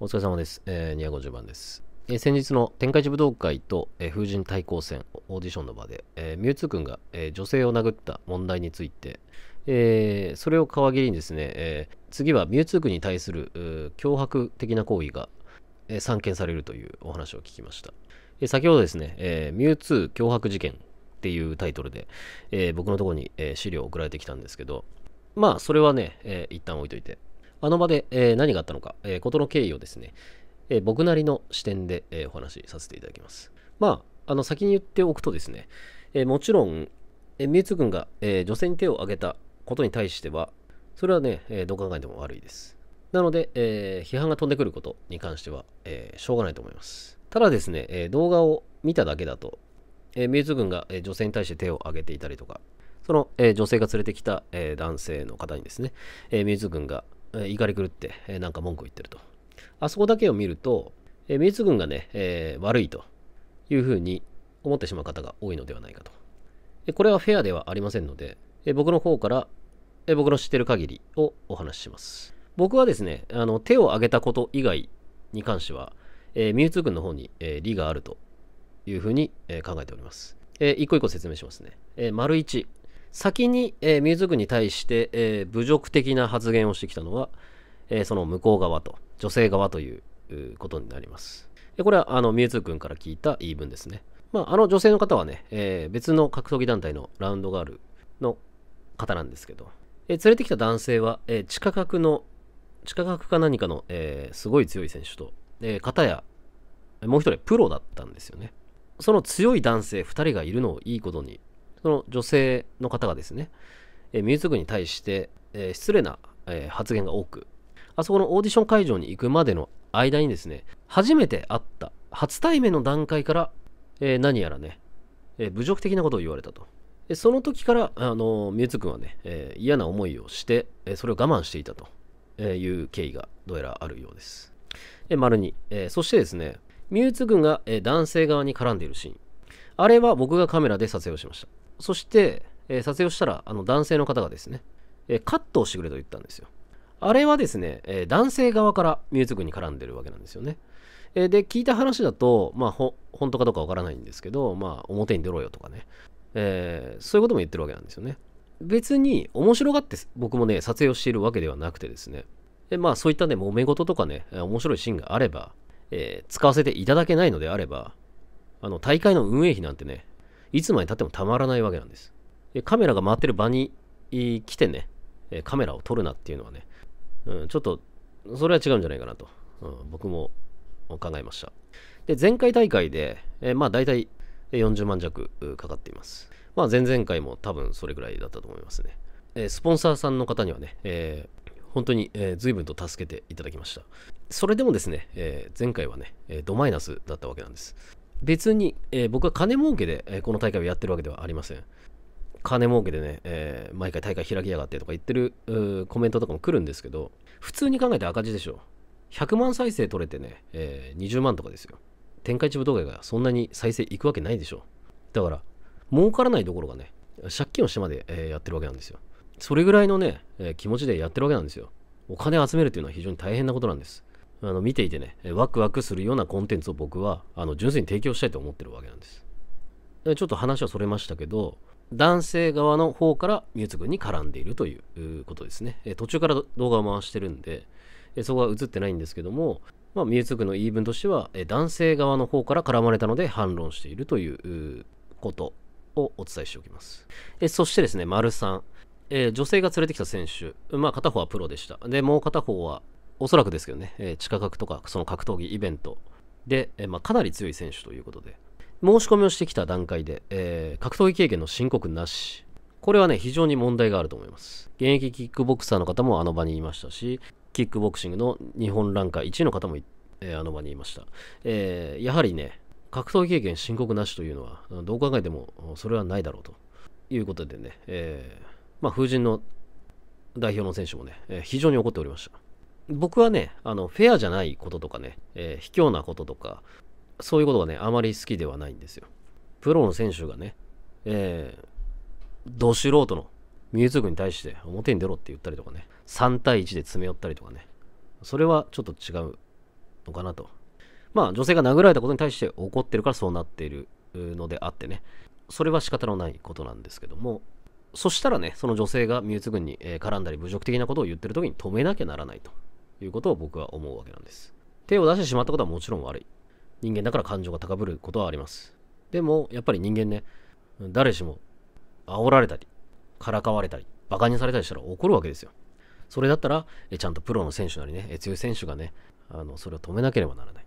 お疲れ様です。えー、250番です。えー、先日の天下一武道会と、えー、風神対抗戦オーディションの場で、えー、ミュウツー君が、えー、女性を殴った問題について、えー、それを皮切りにですね、えー、次はミュウツー君に対する脅迫的な行為が、えー、散見されるというお話を聞きました。えー、先ほどですね、えー、ミュウツー脅迫事件っていうタイトルで、えー、僕のところに、えー、資料を送られてきたんですけど、まあ、それはね、えー、一旦置いといて、あの場で、えー、何があったのか、えー、事の経緯をですね、えー、僕なりの視点で、えお話しさせていただきます。まあ、あの先に言っておくとですね、えもちろん、えー、ミューツ軍が、え女性に手を挙げたことに対しては、それはね、えどう考えても悪いです。なので、え批判が飛んでくることに関しては、えしょうがないと思います。ただですね、え動画を見ただけだと、えミューズ軍が、え女性に対して手を挙げていたりとか、その、え女性が連れてきた、え男性の方にですね、えミューズ軍が、え怒り狂って、えなんか文句言ってると。あそこだけを見ると、え明治軍がね、え悪いというふうに思ってしまう方が多いのではないかと。えこれはフェアではありませんので、え僕の方から、え僕の知ってる限りをお話しします。僕はですね、あの手を挙げたこと以外に関しては、えー、ミュウツー軍の方に、えー、利があるというふうに、えー、考えております。えー、一個一個説明しますね。えー、丸1、先に、えー、ミューズ軍に対して、えー、侮辱的な発言をしてきたのは、えー、その向こう側と、女性側ということになります。これはあのミューズ軍から聞いた言い分ですね。まあ、あの女性の方はね、えー、別の格闘技団体のラウンドガールの方なんですけど、えー、連れてきた男性は、えー、地下格の、地下格か何かの、えすごい強い選手と、えー、片や、もう一人プロだったんですよね。その強い男性2人がいるのをいいことに、その女性の方がですね、えミューズ部に対して、え失礼な、え発言が多く、あそこのオーディション会場に行くまでの間にですね、初めて会った、初対面の段階から、え何やらね、え侮辱的なことを言われたと。その時から、あのミューズ君はね、え嫌な思いをして、えそれを我慢していたという経緯がどうやらあるようです。え丸に、えそしてですね、ミューツ軍が、え男性側に絡んでいるシーン。あれは僕がカメラで撮影をしました。そして、えー、撮影をしたら、あの男性の方がですね、えー、カットをしてくれと言ったんですよ。あれはですね、えー、男性側からミューズ君に絡んでるわけなんですよね。えー、で、聞いた話だと、まあ、ほ、本当かどうかわからないんですけど、まあ、表に出ろよとかね、えー、そういうことも言ってるわけなんですよね。別に面白がって僕もね、撮影をしているわけではなくてですね、でまあ、そういったね、揉め事とかね、面白いシーンがあれば、えー、使わせていただけないのであれば、あの、大会の運営費なんてね、いつまでたってもたまらないわけなんです。でカメラが回ってる場に来てね、カメラを撮るなっていうのはね、うん、ちょっと、それは違うんじゃないかなと、うん、僕も考えました。で、前回大会で、えまあ大体40万弱かかっています。まあ前々回も多分それぐらいだったと思いますね。えスポンサーさんの方にはね、えー、本当に、えー、随分と助けていただきました。それでもですね、え前回はね、えドマイナスだったわけなんです。別に、えー、僕は金儲けで、えー、この大会をやってるわけではありません。金儲けでね、えー、毎回大会開きやがってとか言ってるコメントとかも来るんですけど、普通に考えて赤字でしょ。100万再生取れてね、え20万とかですよ。展開一部動画がそんなに再生いくわけないでしょ。だから、儲からないところがね、借金をしてまで、えやってるわけなんですよ。それぐらいのね、え気持ちでやってるわけなんですよ。お金集めるというのは非常に大変なことなんです。あの見ていてね、ワクワクするようなコンテンツを僕はあの純粋に提供したいと思ってるわけなんです。でちょっと話はそれましたけど、男性側の方からミューズ君に絡んでいるということですね。途中から動画を回してるんで、そこは映ってないんですけども、まあ、ミューズ君の言い分としては、男性側の方から絡まれたので反論しているということをお伝えしておきます。そしてですね、丸さん。え女性が連れてきた選手、まあ、片方はプロでした。で、もう片方はおそらくですけどね、えー、地下格とかその格闘技イベントで、えー、まあ、かなり強い選手ということで、申し込みをしてきた段階で、えー、格闘技経験の申告なし。これはね、非常に問題があると思います。現役キックボクサーの方もあの場にいましたし、キックボクシングの日本ランカー1位の方も、えー、あの場にいました。えー、やはりね、格闘技経験申告なしというのは、どう考えてもそれはないだろうということでね、えまあ、風神の代表の選手もね、え非常に怒っておりました。僕はね、あの、フェアじゃないこととかね、えー、卑怯なこととか、そういうことがね、あまり好きではないんですよ。プロの選手がね、えー、ど素人のミューズ軍に対して表に出ろって言ったりとかね、3対1で詰め寄ったりとかね、それはちょっと違うのかなと。まあ、女性が殴られたことに対して怒ってるからそうなっているのであってね、それは仕方のないことなんですけども、そしたらね、その女性がミューズ軍に絡んだり侮辱的なことを言ってる時に止めなきゃならないと。いうことを僕は思うわけなんです。手を出してしまったことはもちろん悪い。人間だから感情が高ぶることはあります。でも、やっぱり人間ね、誰しも煽られたり、からかわれたり、馬鹿にされたりしたら怒るわけですよ。それだったら、えちゃんとプロの選手なりね、強い選手がね、あのそれを止めなければならない。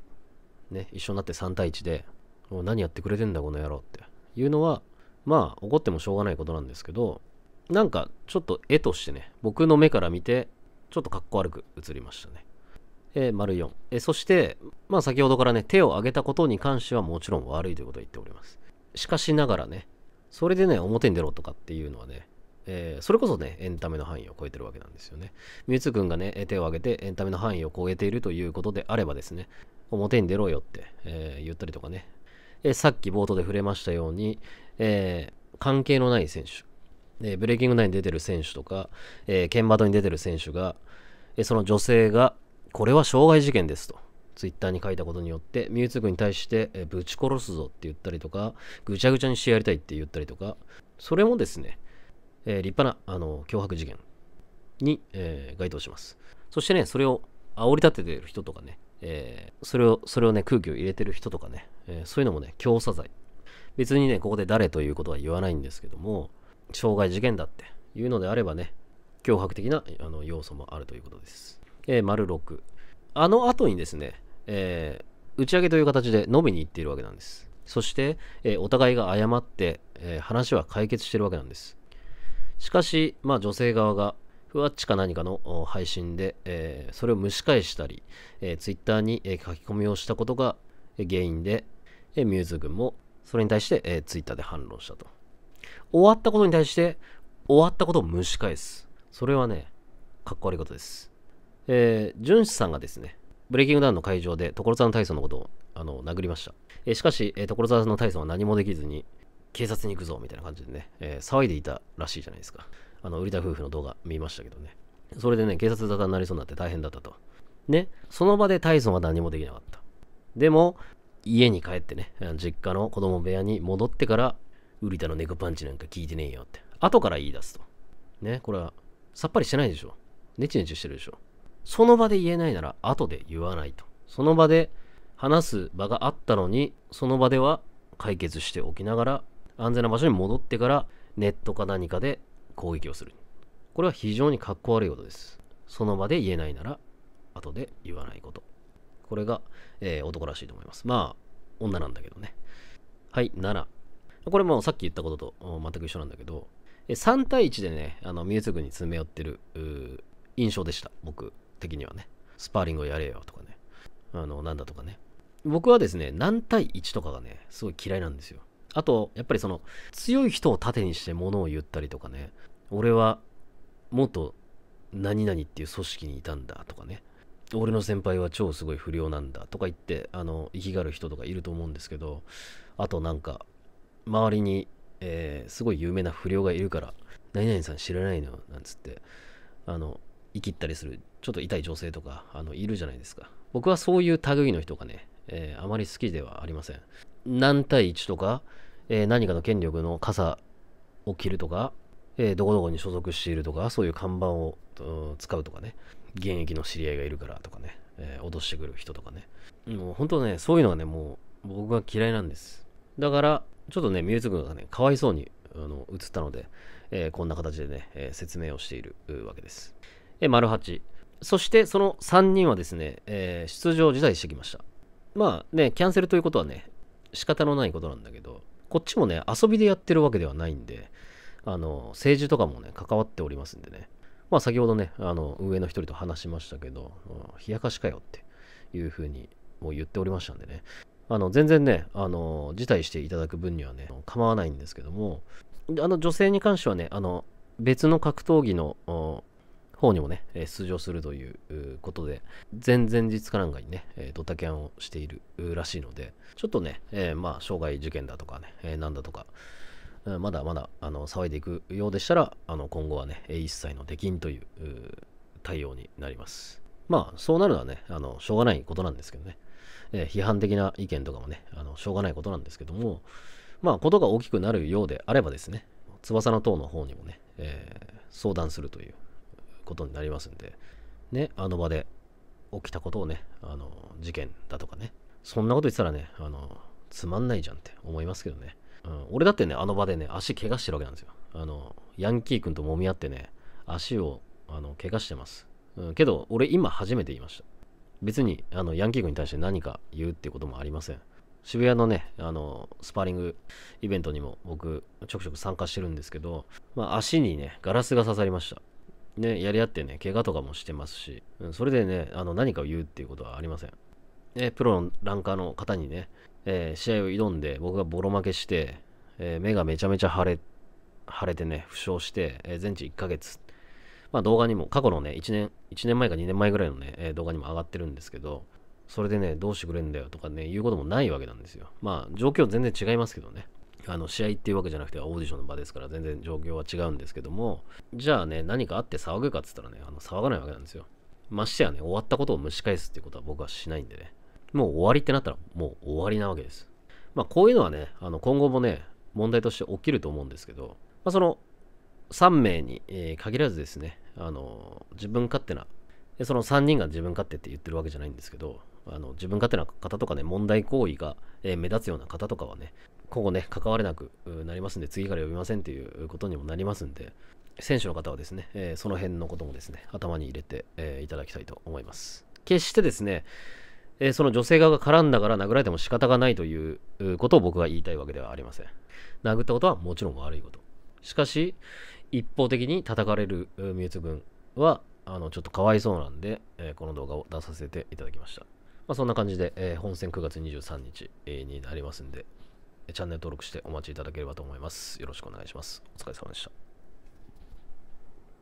ね、一緒になって3対1で、もう何やってくれてんだ、この野郎っていうのは、まあ、怒ってもしょうがないことなんですけど、なんか、ちょっと絵としてね、僕の目から見て、ちょっとかっこ悪く映りましたね。えー、丸4、えー、そして、まあ先ほどからね、手を挙げたことに関してはもちろん悪いということを言っております。しかしながらね、それでね、表に出ろとかっていうのはね、えー、それこそね、エンタメの範囲を超えてるわけなんですよね。ミュウツ君がね、手を挙げてエンタメの範囲を超えているということであればですね、表に出ろよって、えー、言ったりとかね、えー、さっき冒頭で触れましたように、え関係のない選手、えー、ブレイキング内に出てる選手とか、えー、剣バトに出てる選手が、えー、その女性が、これは傷害事件ですと、ツイッターに書いたことによって、ミュウツークに対して、えー、ぶち殺すぞって言ったりとか、ぐちゃぐちゃにしてやりたいって言ったりとか、それもですね、えー、立派なあの脅迫事件に、えー、該当します。そしてね、それを煽り立ててる人とかね、えー、それを、それをね、空気を入れてる人とかね、えー、そういうのもね、強さ罪。別にね、ここで誰ということは言わないんですけども、傷害事件だっていうのであればね、脅迫的なあの要素もあるということです。えー、丸6。あの後にですね、えー、打ち上げという形で飲みに行っているわけなんです。そして、えー、お互いが謝って、えー、話は解決してるわけなんです。しかし、まあ女性側が、ふわっちか何かの配信で、えー、それを蒸し返したり、えー、ツイッターに、えー、書き込みをしたことが原因で、えー、ミューズ軍もそれに対して、えー、ツイッターで反論したと。終わったことに対して、終わったことを蒸し返す。それはね、かっこ悪いことです。えー、淳さんがですね、ブレイキングダウンの会場で所沢の大層のことをあの殴りました。えー、しかし、えー、所沢の大層は何もできずに、警察に行くぞみたいな感じでね、えー、騒いでいたらしいじゃないですか。あの、売りた夫婦の動画見ましたけどね。それでね、警察沙汰になりそうになって大変だったと。ね、その場で大層は何もできなかった。でも、家に帰ってね、実家の子供部屋に戻ってからウリタの猫パンチなんか聞いてねえよって。後から言い出すと。ね、これは、さっぱりしてないでしょ。ネチネチしてるでしょ。その場で言えないなら、後で言わないと。その場で話す場があったのに、その場では解決しておきながら、安全な場所に戻ってから、ネットか何かで攻撃をする。これは非常に格好悪いことです。その場で言えないなら、後で言わないこと。これが、えー、男らしいと思います。まあ、女なんだけどね。はい、7。これもさっき言ったことと全く一緒なんだけど、3対1でね、あの、ミューツ軍に詰め寄ってる、印象でした。僕的にはね。スパーリングをやれよとかね。あの、なんだとかね。僕はですね、何対1とかがね、すごい嫌いなんですよ。あと、やっぱりその、強い人を盾にして物を言ったりとかね、俺は、元、何々っていう組織にいたんだとかね、俺の先輩は超すごい不良なんだとか言って、あの、意きがる人とかいると思うんですけど、あとなんか、周りに、えー、すごい有名な不良がいるから、何々さん知らないのなんつって、あの、生きったりする、ちょっと痛い女性とか、あの、いるじゃないですか。僕はそういう類の人がね、えー、あまり好きではありません。何対1とか、えー、何かの権力の傘を切るとか、えー、どこどこに所属しているとか、そういう看板を、うん、使うとかね、現役の知り合いがいるからとかね、え脅してくる人とかね。もう本当ね、そういうのはね、もう僕は嫌いなんです。だから、ちょっとね、ミューズ軍がね、かわいそうにあの映ったので、えー、こんな形でね、えー、説明をしているわけです。えー、丸八。そしてその3人はですね、えー、出場辞退してきました。まあね、キャンセルということはね、仕方のないことなんだけど、こっちもね、遊びでやってるわけではないんで、あの、政治とかもね、関わっておりますんでね。まあ先ほどね、あの、上の一人と話しましたけど、冷やかしかよっていうふうにもう言っておりましたんでね。あの全然ね、あの辞退していただく分にはね、構わないんですけども、あの女性に関してはね、あの別の格闘技の方にもね、出場するということで、前々日かなんかにね、ドタキャンをしているらしいので、ちょっとね、えー、まあ、障害事件だとかね、えー、なんだとか、まだまだあの騒いでいくようでしたら、あの今後はね、一切の出禁という対応になります。まあ、そうなるのはね、あのしょうがないことなんですけどね。えー、批判的な意見とかもね、あのしょうがないことなんですけども、まあ、ことが大きくなるようであればですね、翼の塔の方にもね、えー、相談するということになりますんで、ね、あの場で起きたことをね、あの、事件だとかね、そんなこと言ってたらね、あの、つまんないじゃんって思いますけどね。うん、俺だってね、あの場でね、足怪我してるわけなんですよ。あの、ヤンキー君と揉み合ってね、足を、あの、怪我してます。うん、けど、俺今初めて言いました。別にあのヤンキー軍に対して何か言うっていうこともありません。渋谷のね、あの、スパーリングイベントにも僕、ちょくちょく参加してるんですけど、まあ、足にね、ガラスが刺さりました。ね、やり合ってね、怪我とかもしてますし、それでね、あの何かを言うっていうことはありません。ね、プロのランカーの方にね、えー、試合を挑んで、僕がボロ負けして、えー、目がめちゃめちゃ腫れ、腫れてね、負傷して、えー、全治1ヶ月まあ、動画にも、過去のね、1年、1年前か2年前ぐらいのね、え動画にも上がってるんですけど、それでね、どうしてくれんだよとかね、言うこともないわけなんですよ。まあ、状況全然違いますけどね。あの試合っていうわけじゃなくてオーディションの場ですから全然状況は違うんですけどもじゃあね何かあって騒ぐかっつったらねあの騒がないわけなんですよましてやね終わったことを蒸し返すっていうことは僕はしないんでねもう終わりってなったらもう終わりなわけですまあこういうのはねあの今後もね問題として起きると思うんですけど、まあ、その3名に、限らずですね、あの自分勝手なで、その3人が自分勝手って言ってるわけじゃないんですけど、あの自分勝手な方とかね、問題行為が、目立つような方とかはね、今後ね、関われなくなりますんで、次から呼びませんということにもなりますんで、選手の方はですね、その辺のこともですね、頭に入れて、いただきたいと思います。決してですね、その女性側が絡んだから殴られても仕方がないということを僕は言いたいわけではありません。殴ったことはもちろん悪いこと。しかし、一方的に叩かれるミュウツ軍は、あの、ちょっとかわいそうなんで、えー、この動画を出させていただきました。まあ、そんな感じで、えー、本戦9月23日になりますんで、チャンネル登録してお待ちいただければと思います。よろしくお願いします。お疲れ様でした。